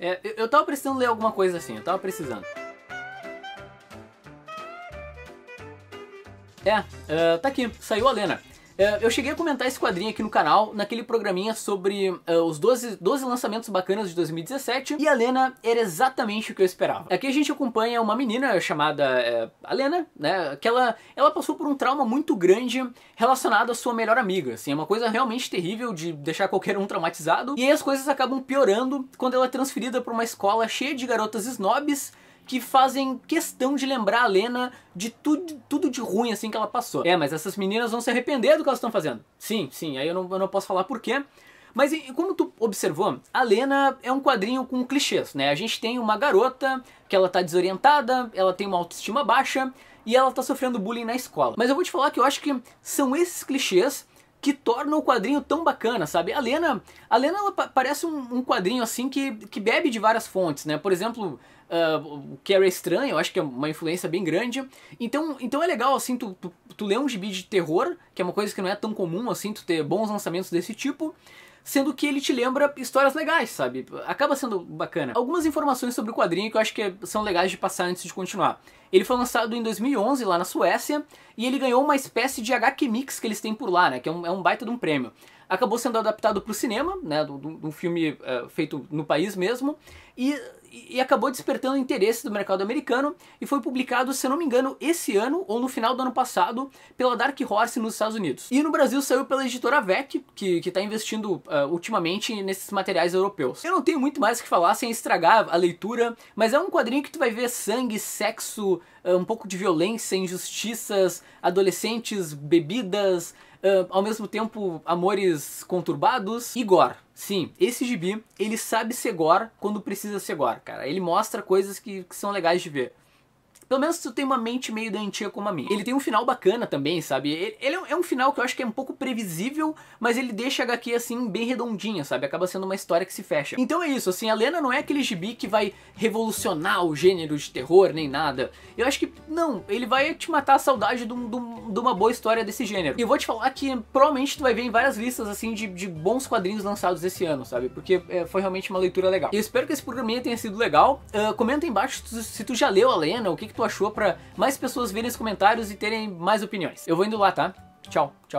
É, eu, eu tava precisando ler alguma coisa assim, eu tava precisando. É, uh, tá aqui, saiu a Lena. É, eu cheguei a comentar esse quadrinho aqui no canal, naquele programinha sobre uh, os 12, 12 lançamentos bacanas de 2017, e a Lena era exatamente o que eu esperava. Aqui a gente acompanha uma menina chamada é, Alena, né, que ela, ela passou por um trauma muito grande relacionado à sua melhor amiga, assim, é uma coisa realmente terrível de deixar qualquer um traumatizado, e aí as coisas acabam piorando quando ela é transferida para uma escola cheia de garotas snobs, que fazem questão de lembrar a Lena de tudo, tudo de ruim assim que ela passou. É, mas essas meninas vão se arrepender do que elas estão fazendo. Sim, sim, aí eu não, eu não posso falar porquê. Mas como tu observou, a Lena é um quadrinho com clichês, né? A gente tem uma garota que ela tá desorientada, ela tem uma autoestima baixa e ela tá sofrendo bullying na escola. Mas eu vou te falar que eu acho que são esses clichês que torna o quadrinho tão bacana, sabe? A Lena, a Lena ela parece um, um quadrinho assim que, que bebe de várias fontes, né? Por exemplo, uh, o Carrie estranho, eu acho que é uma influência bem grande. Então, então é legal assim tu, tu, tu um gibi de terror, que é uma coisa que não é tão comum assim, tu ter bons lançamentos desse tipo sendo que ele te lembra histórias legais, sabe? Acaba sendo bacana. Algumas informações sobre o quadrinho que eu acho que são legais de passar antes de continuar. Ele foi lançado em 2011 lá na Suécia e ele ganhou uma espécie de HQ Mix que eles têm por lá, né? Que é um, é um baita de um prêmio acabou sendo adaptado para o cinema, né, do um filme eh, feito no país mesmo, e, e, acabou despertando interesse do mercado americano e foi publicado, se não me engano, esse ano ou no final do ano passado pela Dark Horse nos Estados Unidos. E no Brasil saiu pela editora VEC, que está investindo uh, ultimamente nesses materiais europeus. Eu não tenho muito mais o que falar sem estragar a leitura, mas é um quadrinho que tu vai ver sangue, sexo, eh, um pouco de violência, injustiças, adolescentes, bebidas, uh, ao mesmo tempo amores conturbados e gore. Sim, esse gibi, ele sabe ser gore quando precisa ser gore, cara. Ele mostra coisas que, que são legais de ver. Pelo menos se tu tem uma mente meio doentia como a minha. Ele tem um final bacana também, sabe? Ele, ele é, um, é, um, final que eu acho que é um pouco previsível, mas ele deixa a HQ assim bem redondinha, sabe? Acaba sendo uma história que se fecha. Então é isso, assim, a Lena não é aquele gibi que vai revolucionar o gênero de terror nem nada. Eu acho que não, ele vai te matar a saudade de, um, de, um, de uma boa história desse gênero. E eu vou te falar que provavelmente tu vai ver em várias listas assim de, de bons quadrinhos lançados esse ano, sabe? Porque é, foi realmente uma leitura legal. Eu espero que esse programinha tenha sido legal. Uh, comenta embaixo se tu já leu a Lena, o que, que tu tu achou para mais pessoas verem os comentários e terem mais opiniões. Eu vou indo lá, tá? Tchau, tchau.